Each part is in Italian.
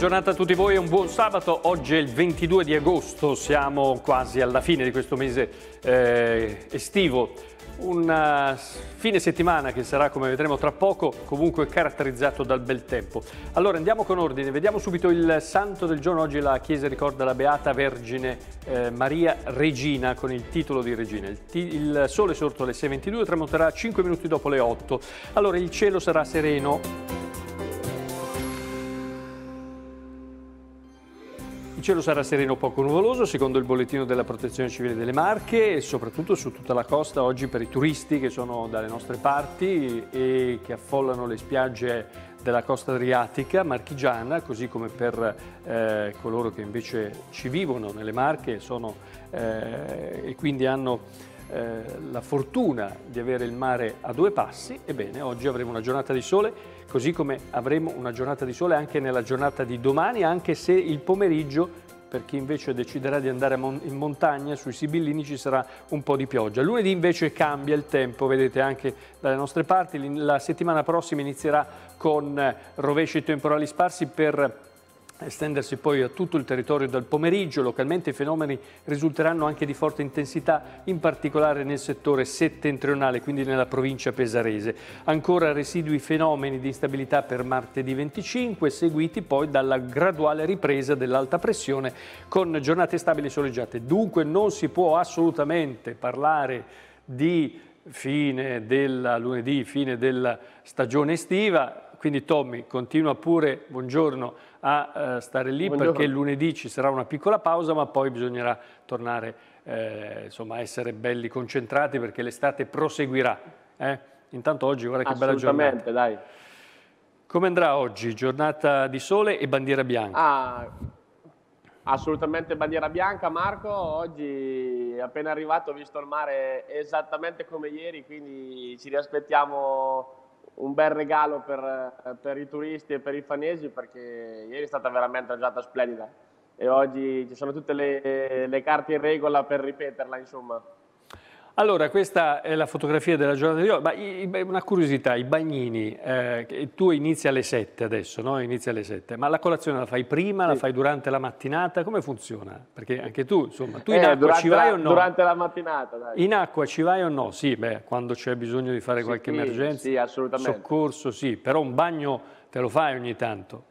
giornata a tutti voi e un buon sabato. Oggi è il 22 di agosto, siamo quasi alla fine di questo mese eh, estivo. Un eh, fine settimana che sarà, come vedremo tra poco, comunque caratterizzato dal bel tempo. Allora andiamo con ordine, vediamo subito il santo del giorno. Oggi la Chiesa ricorda la Beata Vergine eh, Maria Regina con il titolo di Regina. Il, il sole sorto alle 6.22 tramonterà 5 minuti dopo le 8. Allora il cielo sarà sereno Il cielo sarà sereno poco nuvoloso, secondo il bollettino della Protezione Civile delle Marche, e soprattutto su tutta la costa oggi per i turisti che sono dalle nostre parti e che affollano le spiagge della costa adriatica, marchigiana, così come per eh, coloro che invece ci vivono nelle Marche sono, eh, e quindi hanno eh, la fortuna di avere il mare a due passi. Ebbene, oggi avremo una giornata di sole così come avremo una giornata di sole anche nella giornata di domani, anche se il pomeriggio per chi invece deciderà di andare in montagna sui Sibillini ci sarà un po' di pioggia. Lunedì invece cambia il tempo, vedete anche dalle nostre parti, la settimana prossima inizierà con rovesci temporali sparsi per estendersi poi a tutto il territorio dal pomeriggio. Localmente i fenomeni risulteranno anche di forte intensità, in particolare nel settore settentrionale, quindi nella provincia pesarese. Ancora residui fenomeni di instabilità per martedì 25, seguiti poi dalla graduale ripresa dell'alta pressione con giornate stabili soleggiate. Dunque non si può assolutamente parlare di fine del lunedì, fine della stagione estiva, quindi Tommy continua pure, buongiorno, a eh, stare lì buongiorno. perché lunedì ci sarà una piccola pausa ma poi bisognerà tornare eh, insomma, a essere belli concentrati perché l'estate proseguirà. Eh? Intanto oggi guarda che bella giornata. Assolutamente, dai. Come andrà oggi? Giornata di sole e bandiera bianca. Ah, assolutamente bandiera bianca Marco, oggi appena arrivato ho visto il mare esattamente come ieri, quindi ci riaspettiamo un bel regalo per, eh, per, i turisti e per i fanesi perché ieri è stata veramente una giornata splendida e oggi ci sono tutte le, le carte in regola per ripeterla insomma. Allora, questa è la fotografia della giornata di oggi, ma una curiosità, i bagnini, eh, tu inizi alle 7 adesso, no? Inizi alle 7, ma la colazione la fai prima, sì. la fai durante la mattinata, come funziona? Perché anche tu, insomma, tu in eh, acqua ci vai la, o no? Durante la mattinata, dai. In acqua ci vai o no? Sì, beh, quando c'è bisogno di fare sì, qualche sì, emergenza, sì, assolutamente. soccorso, sì, però un bagno te lo fai ogni tanto.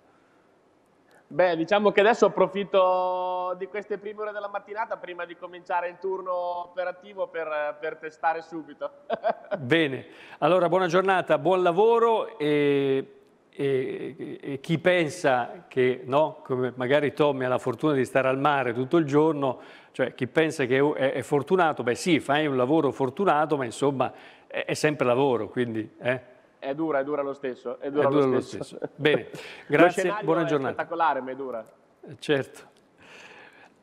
Beh, diciamo che adesso approfitto di queste prime ore della mattinata prima di cominciare il turno operativo per, per testare subito. Bene, allora buona giornata, buon lavoro e, e, e chi pensa che, no, come magari Tommy ha la fortuna di stare al mare tutto il giorno, cioè chi pensa che è, è fortunato, beh sì, fai un lavoro fortunato, ma insomma è, è sempre lavoro, quindi... Eh. È dura, è dura lo stesso. È dura, è dura lo, stesso. lo, stesso. Bene, grazie, buona giornata. È spettacolare, ma è dura. Eh, certo.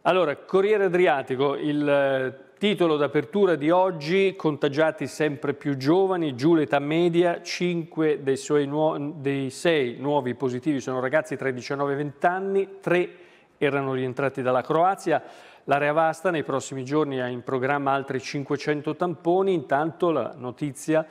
Allora, Corriere Adriatico, il eh, titolo d'apertura di oggi, contagiati sempre più giovani, giù l'età media, 5 dei, dei 6 nuovi positivi sono ragazzi tra i 19 e i 20 anni, 3 erano rientrati dalla Croazia. L'area vasta nei prossimi giorni ha in programma altri 500 tamponi, intanto la notizia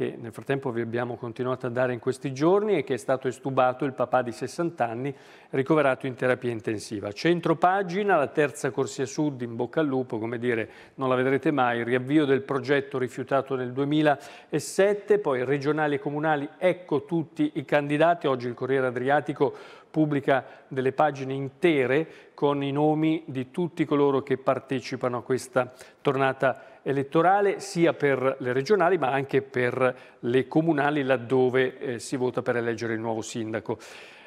che nel frattempo vi abbiamo continuato a dare in questi giorni e che è stato estubato il papà di 60 anni ricoverato in terapia intensiva. Centro pagina, la terza corsia sud in bocca al lupo, come dire, non la vedrete mai, riavvio del progetto rifiutato nel 2007, poi regionali e comunali, ecco tutti i candidati, oggi il Corriere Adriatico pubblica delle pagine intere con i nomi di tutti coloro che partecipano a questa tornata elettorale sia per le regionali ma anche per le comunali laddove eh, si vota per eleggere il nuovo sindaco.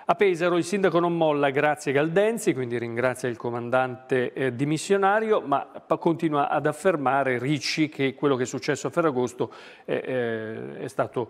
A Pesaro il sindaco non molla grazie Galdenzi, quindi ringrazia il comandante eh, dimissionario, ma continua ad affermare Ricci che quello che è successo a Ferragosto eh, eh, stato,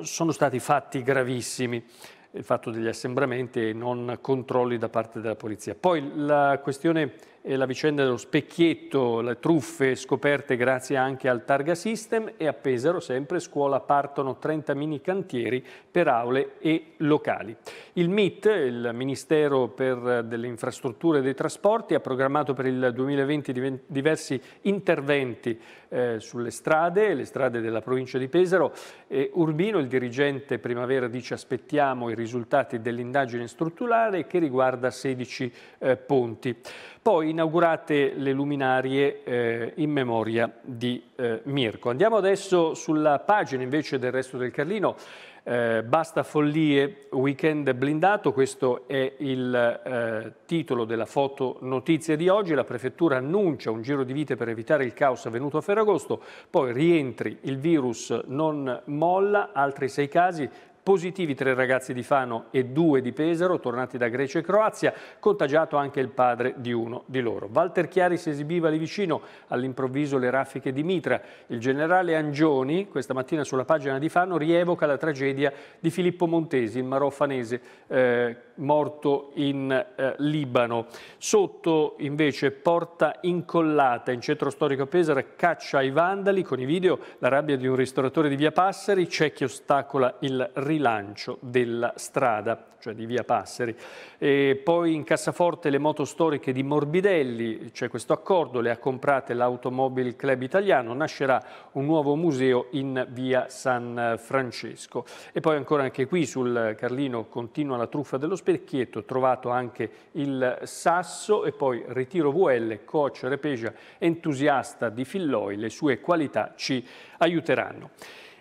sono stati fatti gravissimi il fatto degli assembramenti e non controlli da parte della polizia. Poi la questione la vicenda dello specchietto, le truffe scoperte grazie anche al Targa System e a Pesaro sempre scuola partono 30 mini cantieri per aule e locali. Il MIT, il Ministero per delle Infrastrutture e dei Trasporti, ha programmato per il 2020 diversi interventi eh, sulle strade, le strade della provincia di Pesaro. E Urbino, il dirigente Primavera, dice aspettiamo i risultati dell'indagine strutturale che riguarda 16 eh, ponti. Poi inaugurate le luminarie eh, in memoria di eh, Mirko. Andiamo adesso sulla pagina invece del resto del Carlino. Eh, basta follie, weekend blindato, questo è il eh, titolo della foto notizia di oggi. La prefettura annuncia un giro di vite per evitare il caos avvenuto a Ferragosto, poi rientri, il virus non molla, altri sei casi, Positivi tre ragazzi di Fano e due di Pesaro, tornati da Grecia e Croazia, contagiato anche il padre di uno di loro. Walter Chiari si esibiva lì vicino, all'improvviso le raffiche di Mitra. Il generale Angioni, questa mattina sulla pagina di Fano, rievoca la tragedia di Filippo Montesi, il marò fanese, eh, morto in eh, Libano. Sotto invece porta incollata in centro storico a Pesaro, caccia ai vandali con i video, la rabbia di un ristoratore di Via Passeri, c'è chi ostacola il rilancio della strada, cioè di Via Passeri. E poi in Cassaforte le moto storiche di Morbidelli, c'è questo accordo, le ha comprate l'Automobile Club Italiano, nascerà un nuovo museo in Via San Francesco. E poi ancora anche qui sul Carlino continua la truffa dello spazio Specchietto, trovato anche il Sasso e poi Ritiro VL, coach Repesia, entusiasta di Filloi, le sue qualità ci aiuteranno.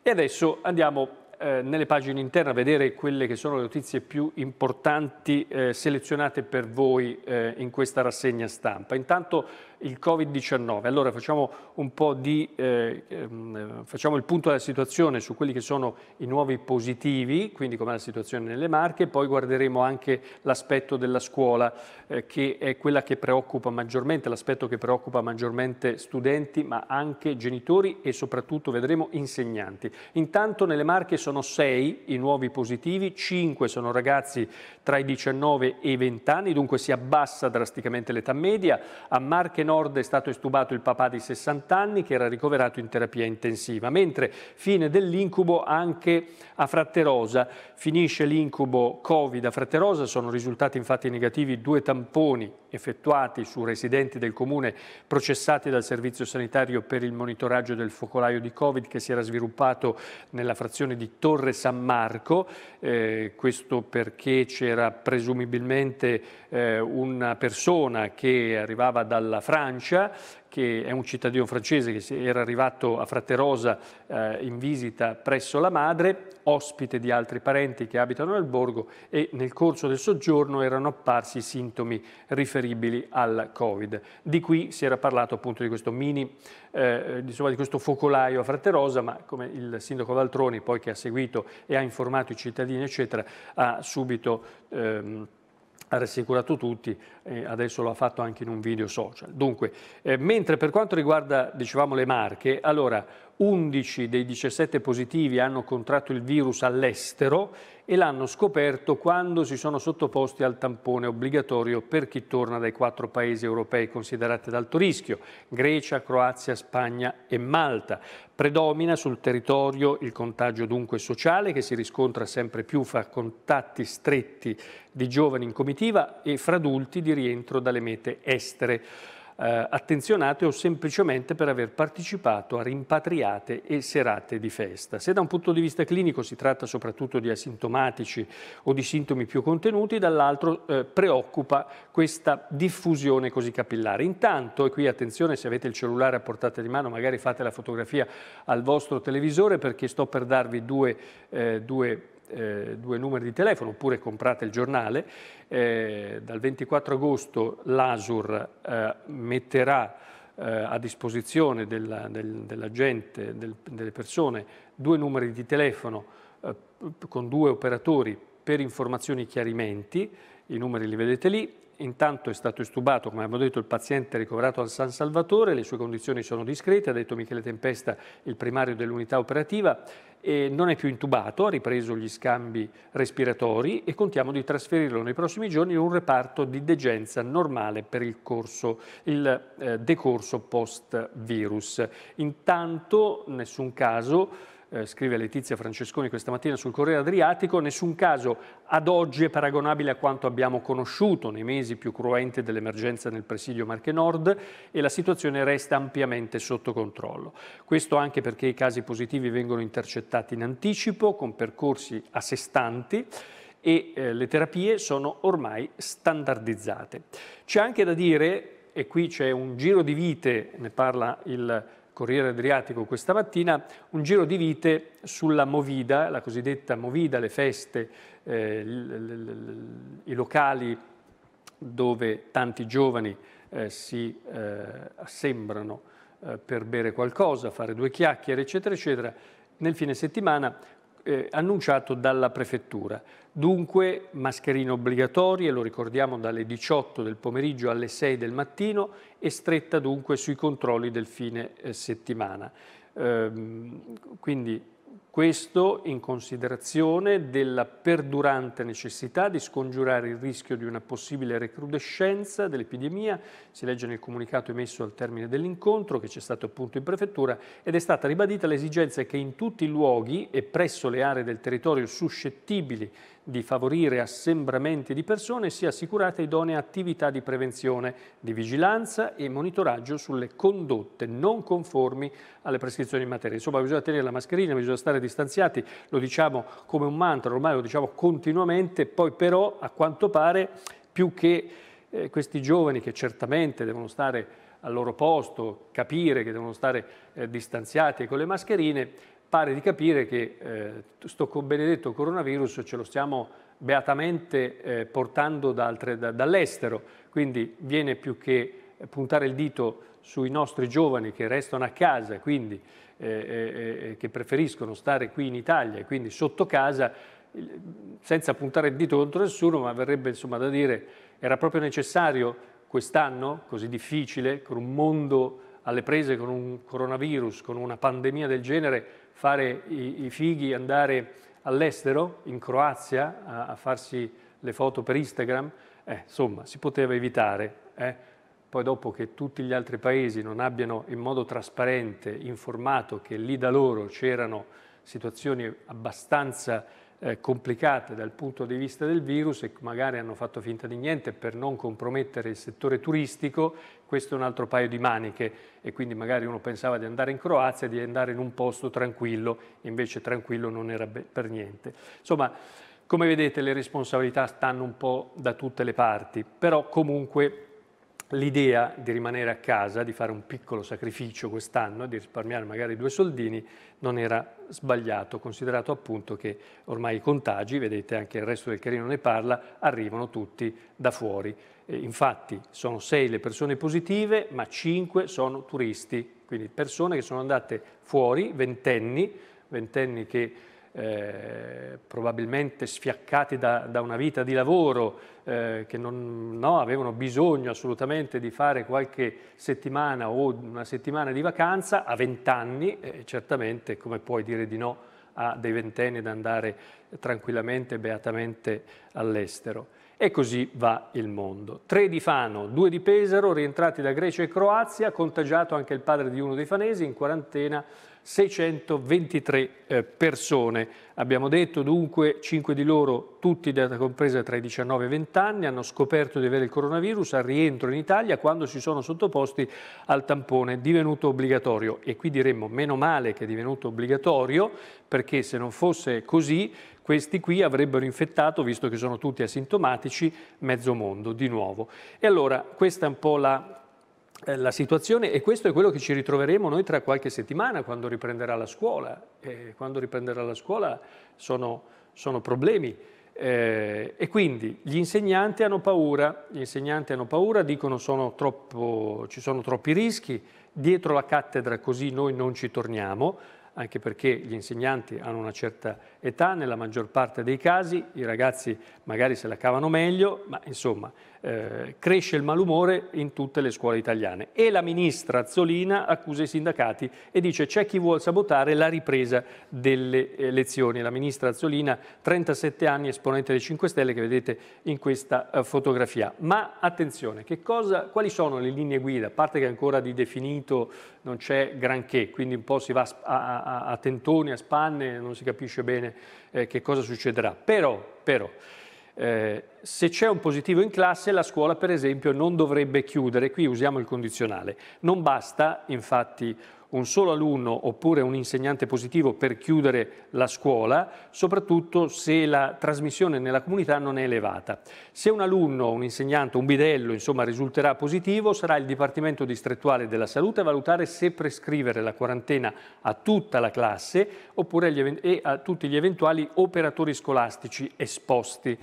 E adesso andiamo eh, nelle pagine interne a vedere quelle che sono le notizie più importanti eh, selezionate per voi eh, in questa rassegna stampa. Intanto il Covid-19. Allora facciamo, di, eh, ehm, facciamo il punto della situazione su quelli che sono i nuovi positivi, quindi com'è la situazione nelle Marche, poi guarderemo anche l'aspetto della scuola eh, che è quella che preoccupa maggiormente, l'aspetto che preoccupa maggiormente studenti, ma anche genitori e soprattutto vedremo insegnanti. Intanto nelle Marche sono sei i nuovi positivi, cinque sono ragazzi tra i 19 e i 20 anni, dunque si abbassa drasticamente l'età media. A Marche nord è stato estubato il papà di 60 anni che era ricoverato in terapia intensiva, mentre fine dell'incubo anche a Fratterosa. Finisce l'incubo Covid a Fratterosa, sono risultati infatti negativi due tamponi effettuati su residenti del comune processati dal Servizio Sanitario per il monitoraggio del focolaio di Covid che si era sviluppato nella frazione di Torre San Marco, eh, questo perché c'era presumibilmente eh, una persona che arrivava dalla Francia Francia, che è un cittadino francese che era arrivato a Fraterosa eh, in visita presso la madre, ospite di altri parenti che abitano nel borgo e nel corso del soggiorno erano apparsi sintomi riferibili al Covid. Di qui si era parlato appunto di questo mini, eh, insomma di questo focolaio a Fraterosa, ma come il sindaco Valtroni poi che ha seguito e ha informato i cittadini eccetera, ha subito... Ehm, ha rassicurato tutti, eh, adesso lo ha fatto anche in un video social. Dunque, eh, mentre per quanto riguarda, dicevamo, le marche, allora 11 dei 17 positivi hanno contratto il virus all'estero e l'hanno scoperto quando si sono sottoposti al tampone obbligatorio per chi torna dai quattro paesi europei considerati ad alto rischio, Grecia, Croazia, Spagna e Malta. Predomina sul territorio il contagio dunque sociale che si riscontra sempre più fra contatti stretti di giovani in comitiva e fra adulti di rientro dalle mete estere eh, attenzionate o semplicemente per aver partecipato a rimpatriate e serate di festa. Se da un punto di vista clinico si tratta soprattutto di asintomatici o di sintomi più contenuti, dall'altro eh, preoccupa questa diffusione così capillare. Intanto, e qui attenzione se avete il cellulare a portata di mano, magari fate la fotografia al vostro televisore perché sto per darvi due, eh, due eh, due numeri di telefono oppure comprate il giornale. Eh, dal 24 agosto l'ASUR eh, metterà eh, a disposizione della, del, della gente, del, delle persone, due numeri di telefono eh, con due operatori per informazioni e chiarimenti, i numeri li vedete lì, Intanto è stato estubato, come abbiamo detto, il paziente ricoverato al San Salvatore, le sue condizioni sono discrete, ha detto Michele Tempesta, il primario dell'unità operativa, non è più intubato, ha ripreso gli scambi respiratori e contiamo di trasferirlo nei prossimi giorni in un reparto di degenza normale per il, corso, il eh, decorso post-virus. Intanto, nessun caso, eh, scrive Letizia Francesconi questa mattina sul Corriere Adriatico, nessun caso ad oggi è paragonabile a quanto abbiamo conosciuto nei mesi più cruenti dell'emergenza nel presidio Marche Nord e la situazione resta ampiamente sotto controllo. Questo anche perché i casi positivi vengono intercettati in anticipo con percorsi a sé stanti e eh, le terapie sono ormai standardizzate. C'è anche da dire, e qui c'è un giro di vite, ne parla il Corriere Adriatico questa mattina, un giro di vite sulla Movida, la cosiddetta Movida, le feste, eh, i locali dove tanti giovani eh, si eh, assembrano eh, per bere qualcosa, fare due chiacchiere, eccetera, eccetera. Nel fine settimana eh, annunciato dalla Prefettura. Dunque mascherine obbligatorie, lo ricordiamo, dalle 18 del pomeriggio alle 6 del mattino e stretta dunque sui controlli del fine eh, settimana. Ehm, quindi questo in considerazione della perdurante necessità di scongiurare il rischio di una possibile recrudescenza dell'epidemia, si legge nel comunicato emesso al termine dell'incontro che c'è stato appunto in prefettura ed è stata ribadita l'esigenza che in tutti i luoghi e presso le aree del territorio suscettibili di favorire assembramenti di persone sia assicurata idonea attività di prevenzione, di vigilanza e monitoraggio sulle condotte non conformi alle prescrizioni in materia. Insomma bisogna tenere la mascherina, bisogna stare stare distanziati, lo diciamo come un mantra, ormai lo diciamo continuamente, poi però a quanto pare più che eh, questi giovani che certamente devono stare al loro posto, capire che devono stare eh, distanziati e con le mascherine, pare di capire che eh, benedetto coronavirus ce lo stiamo beatamente eh, portando da da, dall'estero, quindi viene più che eh, puntare il dito sui nostri giovani che restano a casa, quindi eh, eh, eh, che preferiscono stare qui in Italia e quindi sotto casa, senza puntare il dito contro nessuno, ma verrebbe insomma da dire era proprio necessario quest'anno così difficile, con un mondo alle prese con un coronavirus, con una pandemia del genere, fare i, i fighi andare all'estero, in Croazia, a, a, farsi le foto per Instagram, eh, insomma, si poteva evitare. Eh poi dopo che tutti gli altri paesi non abbiano in modo trasparente informato che lì da loro c'erano situazioni abbastanza eh, complicate dal punto di vista del virus e magari hanno fatto finta di niente per non compromettere il settore turistico, questo è un altro paio di maniche e quindi magari uno pensava di andare in Croazia e di andare in un posto tranquillo, invece tranquillo non era per niente. Insomma, come vedete le responsabilità stanno un po' da tutte le parti, però comunque l'idea di rimanere a casa, di fare un piccolo sacrificio quest'anno, di risparmiare magari due soldini, non era sbagliato, considerato appunto che ormai i contagi, vedete anche il resto del Carino ne parla, arrivano tutti da fuori. E infatti sono sei le persone positive, ma cinque sono turisti, quindi persone che sono andate fuori, ventenni, ventenni che eh, probabilmente sfiaccati da, da, una vita di lavoro, eh, che non, no, avevano bisogno assolutamente di fare qualche settimana o una settimana di vacanza, a vent'anni, eh, certamente come puoi dire di no a dei ventenni ad andare tranquillamente e beatamente all'estero. E così va il mondo. Tre di Fano, due di Pesaro, rientrati da Grecia e Croazia, contagiato anche il padre di uno dei fanesi, in quarantena 623 eh, persone. Abbiamo detto dunque cinque di loro, tutti d'età compresa tra i 19 e i 20 anni, hanno scoperto di avere il coronavirus al rientro in Italia quando si sono sottoposti al tampone divenuto obbligatorio. E qui diremmo meno male che è divenuto obbligatorio, perché se non fosse così questi qui avrebbero infettato, visto che sono tutti asintomatici, mezzo mondo di nuovo. E allora questa è un po' la, eh, la situazione e questo è quello che ci ritroveremo noi tra qualche settimana quando riprenderà la scuola. E eh, quando riprenderà la scuola sono, sono problemi. Eh, e quindi gli insegnanti hanno paura, gli insegnanti hanno paura, dicono sono troppo, ci sono troppi rischi, dietro la cattedra così noi non ci torniamo, anche perché gli insegnanti hanno una certa età, nella maggior parte dei casi i ragazzi magari se la cavano meglio, ma insomma eh, cresce il malumore in tutte le scuole italiane. E la ministra Azzolina accusa i sindacati e dice c'è chi vuole sabotare la ripresa delle lezioni. La ministra Azzolina, 37 anni, esponente dei 5 Stelle che vedete in questa eh, fotografia. Ma attenzione, cosa, quali sono le linee guida, a parte che ancora di definito non c'è granché, quindi un po' si va a, a, a tentoni, a spanne, non si capisce bene eh, che cosa succederà. Però, però eh, se c'è un positivo in classe, la scuola per esempio non dovrebbe chiudere, qui usiamo il condizionale. Non basta infatti un solo alunno oppure un insegnante positivo per chiudere la scuola, soprattutto se la trasmissione nella comunità non è elevata. Se un alunno, un insegnante, un bidello, insomma, risulterà positivo, sarà il Dipartimento distrettuale della salute a valutare se prescrivere la quarantena a tutta la classe oppure e a tutti gli eventuali operatori scolastici esposti.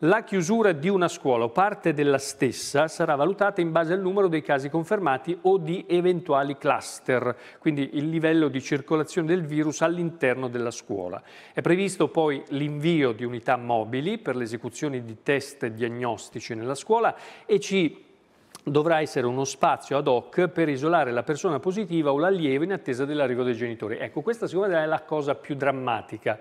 La chiusura di una scuola o parte della stessa sarà valutata in base al numero dei casi confermati o di eventuali cluster, quindi il livello di circolazione del virus all'interno della scuola. È previsto poi l'invio di unità mobili per l'esecuzione di test diagnostici nella scuola e ci dovrà essere uno spazio ad hoc per isolare la persona positiva o l'allievo in attesa dell'arrivo dei genitori. Ecco, questa secondo me è la cosa più drammatica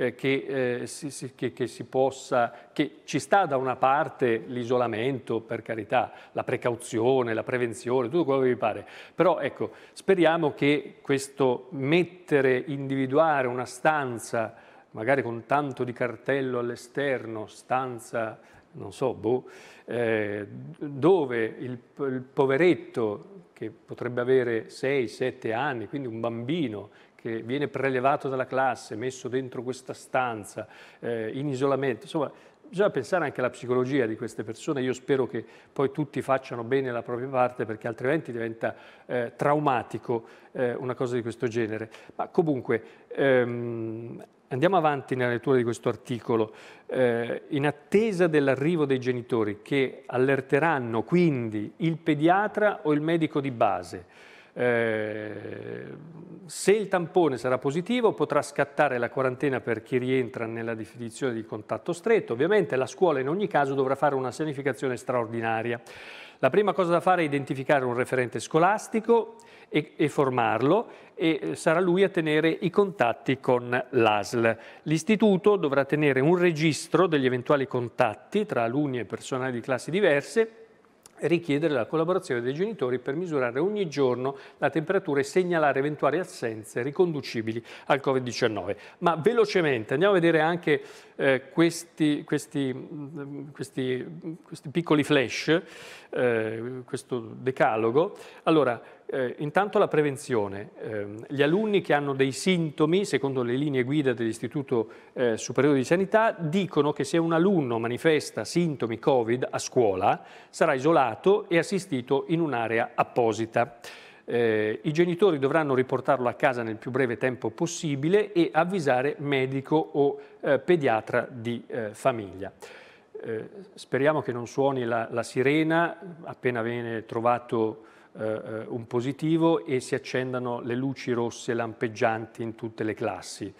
eh, che, eh, si, si, che, che, si, possa, che ci sta da una parte l'isolamento, per carità, la precauzione, la prevenzione, tutto quello che vi pare, però ecco, speriamo che questo mettere, individuare una stanza, magari con tanto di cartello all'esterno, stanza non so, boh, eh, dove il, il, poveretto che potrebbe avere 6-7 anni, quindi un bambino che viene prelevato dalla classe, messo dentro questa stanza, eh, in isolamento, insomma bisogna pensare anche alla psicologia di queste persone, io spero che poi tutti facciano bene la propria parte perché altrimenti diventa eh, traumatico eh, una cosa di questo genere. Ma comunque ehm, andiamo avanti nella lettura di questo articolo, eh, in attesa dell'arrivo dei genitori che allerteranno quindi il pediatra o il medico di base eh, se il tampone sarà positivo potrà scattare la quarantena per chi rientra nella definizione di contatto stretto. Ovviamente la scuola in ogni caso dovrà fare una sanificazione straordinaria. La prima cosa da fare è identificare un referente scolastico e, e formarlo e eh, sarà lui a tenere i contatti con l'ASL. L'istituto dovrà tenere un registro degli eventuali contatti tra alunni e personale di classi diverse richiedere la collaborazione dei genitori per misurare ogni giorno la temperatura e segnalare eventuali assenze riconducibili al Covid-19. Ma velocemente andiamo a vedere anche eh, questi, questi, mm, questi, mm, questi, piccoli flash, eh, questo decalogo. Allora, eh, intanto la prevenzione. Eh, gli alunni che hanno dei sintomi, secondo le linee guida dell'Istituto eh, Superiore di Sanità, dicono che se un alunno manifesta sintomi Covid a scuola sarà isolato e assistito in un'area apposita. Eh, I genitori dovranno riportarlo a casa nel più breve tempo possibile e avvisare medico o eh, pediatra di eh, famiglia. speriamo che non suoni la, la sirena appena viene trovato eh, eh, un positivo e si accendano le luci rosse lampeggianti in tutte le classi.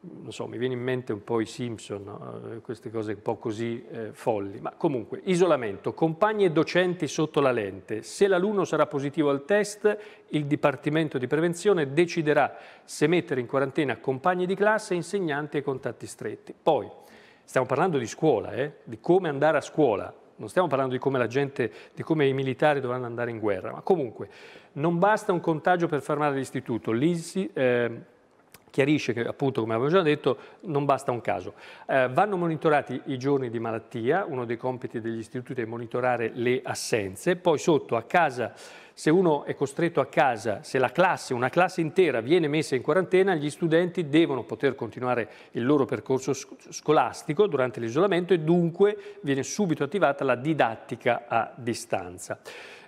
Non so, mi viene in mente un po' i Simpson, no? Eh, queste cose un po' così eh, folli. Ma comunque, isolamento, compagni e docenti sotto la lente. Se l'alunno sarà positivo al test, il Dipartimento di Prevenzione deciderà se mettere in quarantena compagni di classe, insegnanti e contatti stretti. Poi, stiamo parlando di scuola, eh? di come andare a scuola non stiamo parlando di come, la gente, di come i militari dovranno andare in guerra, ma comunque non basta un contagio per fermare l'istituto. L'ISI eh, chiarisce che, appunto, come avevo già detto, non basta un caso. Eh, vanno monitorati i giorni di malattia, uno dei compiti degli istituti è monitorare le assenze, poi sotto a casa se uno è costretto a casa, se la classe, una classe intera viene messa in quarantena, gli studenti devono poter continuare il loro percorso scolastico durante l'isolamento e dunque viene subito attivata la didattica a distanza.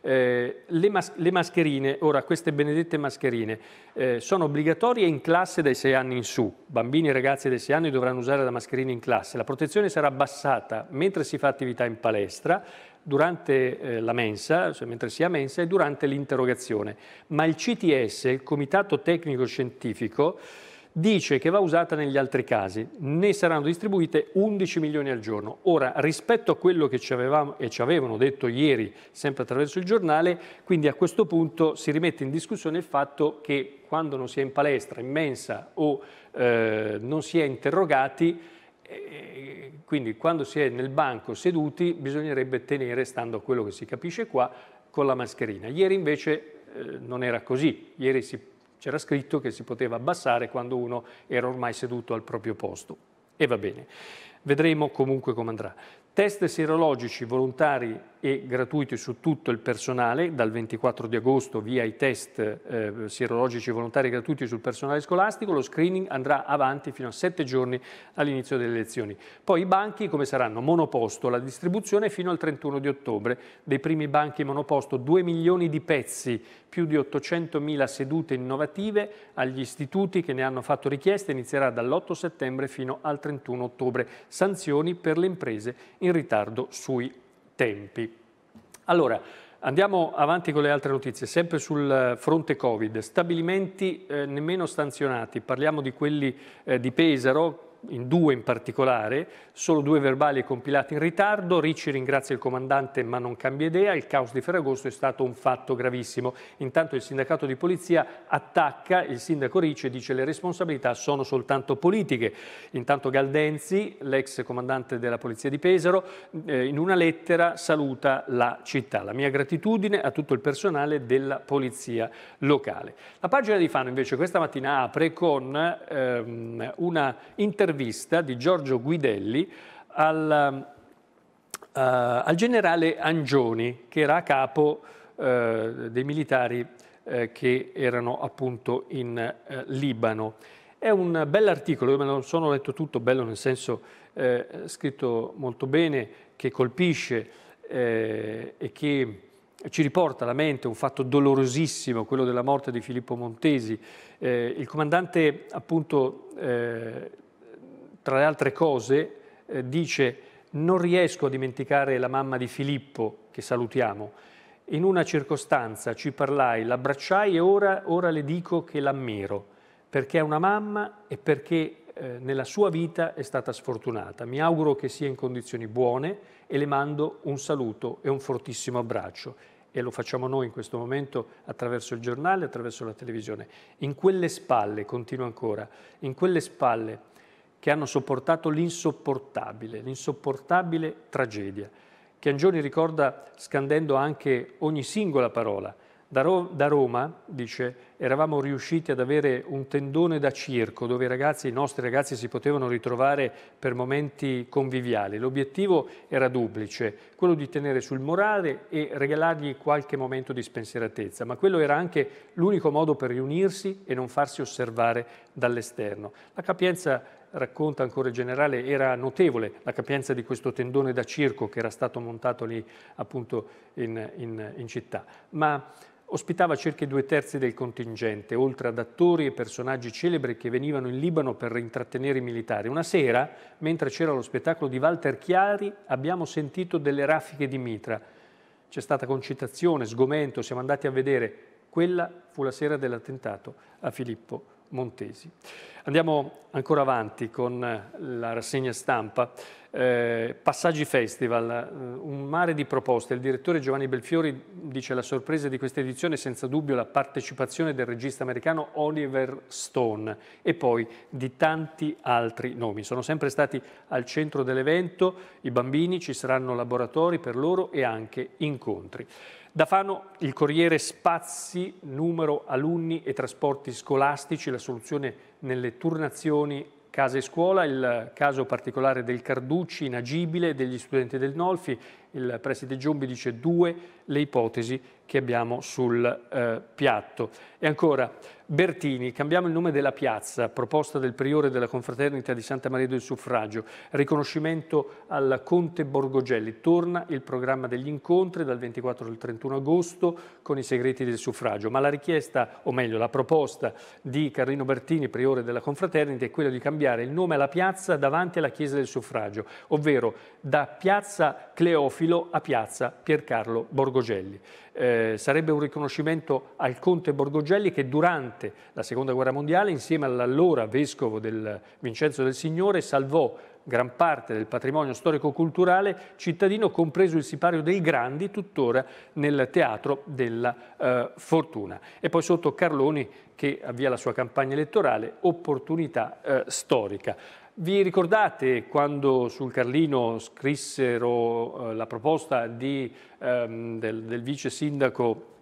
Eh, le, mas le, mascherine, ora queste benedette mascherine, eh, sono obbligatorie in classe dai 6 anni in su. Bambini e ragazzi dai 6 anni dovranno usare la mascherina in classe. La protezione sarà abbassata mentre si fa attività in palestra, durante eh, la mensa, cioè mentre si è a mensa e durante l'interrogazione. Ma il CTS, il Comitato Tecnico Scientifico, dice che va usata negli altri casi. Ne saranno distribuite 11 milioni al giorno. Ora, rispetto a quello che ci, avevamo, e ci avevano detto ieri, sempre attraverso il giornale, quindi a questo punto si rimette in discussione il fatto che quando non si è in palestra, in mensa o eh, non si è interrogati, quindi quando si è nel banco seduti bisognerebbe tenere, stando a quello che si capisce qua, con la mascherina. Ieri invece eh, non era così, ieri c'era scritto che si poteva abbassare quando uno era ormai seduto al proprio posto. E va bene, vedremo comunque come andrà. Test sierologici volontari e gratuiti su tutto il personale, dal 24 di agosto via i test eh, sierologici volontari e gratuiti sul personale scolastico, lo screening andrà avanti fino a sette giorni all'inizio delle lezioni. Poi i banchi come saranno? Monoposto, la distribuzione fino al 31 di ottobre, dei primi banchi monoposto, 2 milioni di pezzi, più di 800 mila sedute innovative agli istituti che ne hanno fatto richiesta, inizierà dall'8 settembre fino al 31 ottobre, sanzioni per le imprese in ritardo sui tempi. Allora, Andiamo avanti con le altre notizie, sempre sul eh, fronte Covid. Stabilimenti eh, nemmeno stanzionati, parliamo di quelli eh, di Pesaro in due in particolare, solo due verbali compilati in ritardo, Ricci ringrazia il comandante ma non cambia idea, il caos di Ferragosto è stato un fatto gravissimo. Intanto il sindacato di polizia attacca il sindaco Ricci e dice che le responsabilità sono soltanto politiche. Intanto Galdenzi, l'ex comandante della polizia di Pesaro, eh, in una lettera saluta la città. La mia gratitudine a tutto il personale della polizia locale. La pagina di Fano invece questa mattina apre con ehm, una intervista un'intervista di Giorgio Guidelli al, uh, al, generale Angioni, che era a capo uh, dei militari uh, che erano appunto in Libano. È un bell'articolo, io me lo sono letto tutto, bello nel senso scritto molto bene, che colpisce e che ci riporta alla mente un fatto dolorosissimo, quello della morte di Filippo Montesi. Eh, il comandante appunto eh, tra le altre cose, eh, dice non riesco a dimenticare la mamma di Filippo, che salutiamo. In una circostanza ci parlai, l'abbracciai e ora, ora le dico che l'ammiro, perché è una mamma e perché eh, nella sua vita è stata sfortunata. Mi auguro che sia in condizioni buone e le mando un saluto e un fortissimo abbraccio. E lo facciamo noi in questo momento attraverso il giornale, attraverso la televisione. In quelle spalle, continua ancora, in quelle spalle che hanno sopportato l'insopportabile, l'insopportabile tragedia. Chiangioni ricorda scandendo anche ogni singola parola. Da, Ro da, Roma, dice, eravamo riusciti ad avere un tendone da circo dove i, ragazzi, i nostri ragazzi si potevano ritrovare per momenti conviviali. L'obiettivo era duplice, quello di tenere sul morale e regalargli qualche momento di spensieratezza, ma quello era anche l'unico modo per riunirsi e non farsi osservare dall'esterno. La capienza racconta ancora il generale, era notevole la capienza di questo tendone da circo che era stato montato lì appunto in, in, in città, ma ospitava circa i due terzi del contingente, oltre ad attori e personaggi celebri che venivano in Libano per intrattenere i militari. Una sera, mentre c'era lo spettacolo di Walter Chiari, abbiamo sentito delle raffiche di mitra. C'è stata concitazione, sgomento, siamo andati a vedere. Quella fu la sera dell'attentato a Filippo Montesi. Andiamo ancora avanti con eh, la rassegna stampa. Eh, Passaggi Festival, eh, un mare di proposte. Il direttore Giovanni Belfiori dice la sorpresa di questa edizione è senza dubbio la partecipazione del regista americano Oliver Stone e poi di tanti altri nomi. Sono sempre stati al centro dell'evento i bambini, ci saranno laboratori per loro e anche incontri. Da Fano il Corriere spazi, numero alunni e trasporti scolastici, la soluzione nelle turnazioni Casa e scuola, il caso particolare del Carducci, inagibile, degli studenti del Nolfi, il preside Giombi dice due le ipotesi che abbiamo sul eh, piatto. E ancora, Bertini, cambiamo il nome della piazza, proposta del priore della confraternita di Santa Maria del Suffragio, riconoscimento al Conte Borgogelli, torna il programma degli incontri dal 24 al 31 agosto con i segreti del suffragio, ma la richiesta, o meglio la proposta di Carlino Bertini, priore della confraternita, è quella di cambiare il nome alla piazza davanti alla Chiesa del Suffragio, ovvero da piazza Cleofilo a piazza Piercarlo Borgogelli. Eh, sarebbe un riconoscimento al Conte Borgogelli che durante durante la Seconda Guerra Mondiale, insieme all'allora vescovo del Vincenzo del Signore, salvò gran parte del patrimonio storico-culturale cittadino, compreso il sipario dei grandi, tuttora nel Teatro della eh, Fortuna. E poi sotto Carloni che avvia la sua campagna elettorale, opportunità eh, storica. Vi ricordate quando sul Carlino scrissero eh, la proposta di, ehm, del, del vice sindaco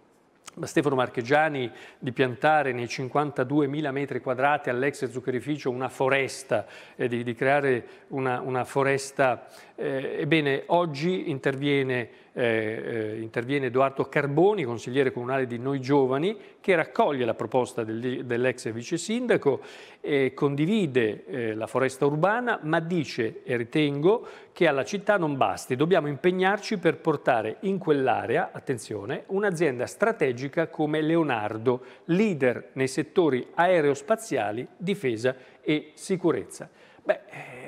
da Stefano Marchegiani di piantare nei 52.000 metri quadrati all'ex zuccherificio una foresta, eh, di, di, creare una, una foresta eh, ebbene, oggi interviene, eh, eh, interviene, Edoardo Carboni, consigliere comunale di Noi Giovani, che raccoglie la proposta del, dell'ex vice sindaco, eh, condivide la foresta urbana, ma dice e ritengo che alla città non basti, dobbiamo impegnarci per portare in quell'area, attenzione, un'azienda strategica come Leonardo, leader nei settori aerospaziali, difesa e sicurezza. Beh, eh,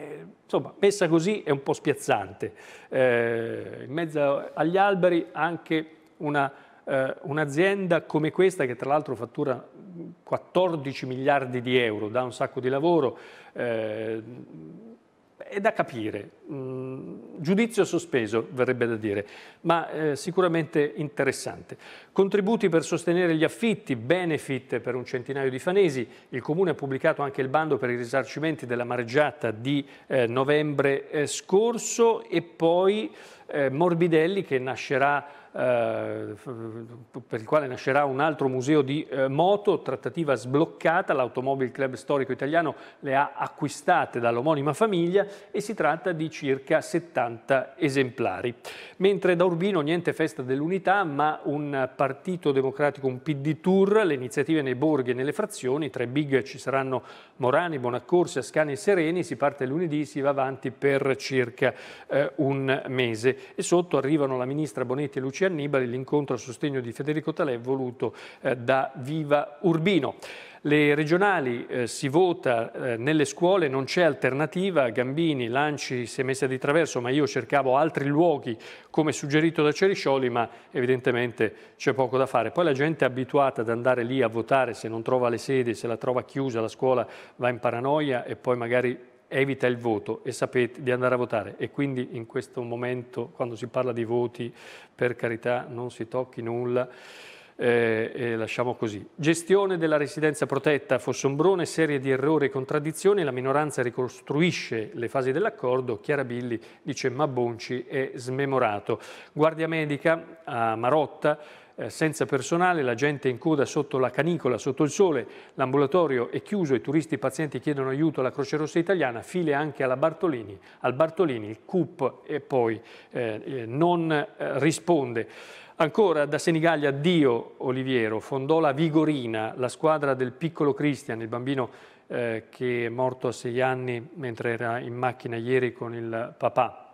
Insomma, messa così è un po' spiazzante. Eh, in mezzo agli alberi anche una, eh, un'azienda come questa, che tra l'altro fattura 14 miliardi di euro, dà un sacco di lavoro, eh, è da capire, mm, giudizio sospeso verrebbe da dire, ma eh, sicuramente interessante. Contributi per sostenere gli affitti, benefit per un centinaio di fanesi, il Comune ha pubblicato anche il bando per i risarcimenti della mareggiata di eh, novembre eh, scorso e poi Morbidelli che nascerà eh, per il quale nascerà un altro museo di eh, moto, trattativa sbloccata, l'Automobile Club Storico Italiano le ha acquistate dall'omonima famiglia e si tratta di circa 70 esemplari. Mentre da Urbino niente festa dell'unità, ma un partito democratico, un PD Tour, le iniziative nei borghi e nelle frazioni, tra i big ci saranno Morani, Bonaccorsi, Ascani e Sereni, si parte lunedì, si va avanti per circa eh, un mese. E sotto arrivano la ministra Bonetti e Luciano Luigi l'incontro a sostegno di Federico Talè voluto eh, da Viva Urbino. Le regionali eh, si vota eh, nelle scuole, non c'è alternativa, Gambini, Lanci si è messa di traverso, ma io cercavo altri luoghi come suggerito da Ceriscioli, ma evidentemente c'è poco da fare. Poi la gente è abituata ad andare lì a votare, se non trova le sedi, se la trova chiusa la scuola va in paranoia e poi magari evita il voto e sapete di andare a votare e quindi in questo momento quando si parla di voti per carità non si tocchi nulla eh, eh, lasciamo così. Gestione della residenza protetta Fossombrone, serie di errori e contraddizioni, la minoranza ricostruisce le fasi dell'accordo, Chiara Billi dice ma Bonci è smemorato. Guardia medica a Marotta eh, senza personale, la gente in coda sotto la canicola, sotto il sole, l'ambulatorio è chiuso, i turisti e i pazienti chiedono aiuto alla Croce Rossa Italiana, file anche alla Bartolini, al Bartolini il CUP e poi eh, eh non eh, risponde. Ancora da Senigallia, Dio Oliviero fondò la Vigorina, la squadra del piccolo Cristian, il bambino eh, che è morto a sei anni mentre era in macchina ieri con il papà.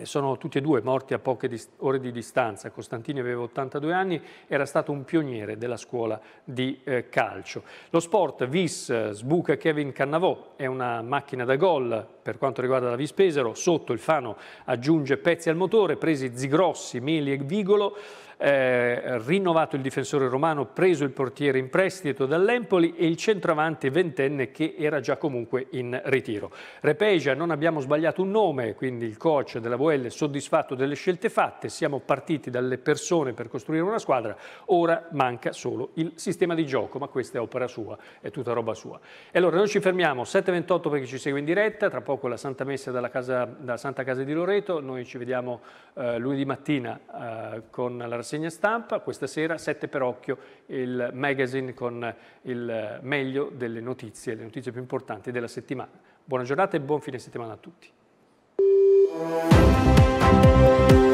Eh, sono tutti e due morti a poche ore di distanza. Costantini aveva 82 anni, era stato un pioniere della scuola di eh, calcio. Lo sport Vis sbuca Kevin Cannavò, è una macchina da gol per quanto riguarda la Vis Pesaro, sotto il Fano aggiunge pezzi al motore, presi Zigrossi, Meli e Vigolo, eh, rinnovato il difensore romano, preso il portiere in prestito dall'Empoli e il centravanti ventenne che era già comunque in ritiro. Repeja, non abbiamo sbagliato un nome, quindi il coach della Boel soddisfatto delle scelte fatte, siamo partiti dalle persone per costruire una squadra, ora manca solo il sistema di gioco, ma questa è opera sua, è tutta roba sua. E allora noi ci fermiamo, 7.28 per chi ci segue in diretta, tra poco la Santa Messa dalla, casa, dalla Santa Casa di Loreto, noi ci vediamo eh, lunedì mattina eh, con la rassegna stampa, questa sera 7 per occhio il magazine con il meglio delle notizie, le notizie più importanti della settimana. Buona giornata e buon fine settimana a tutti. Música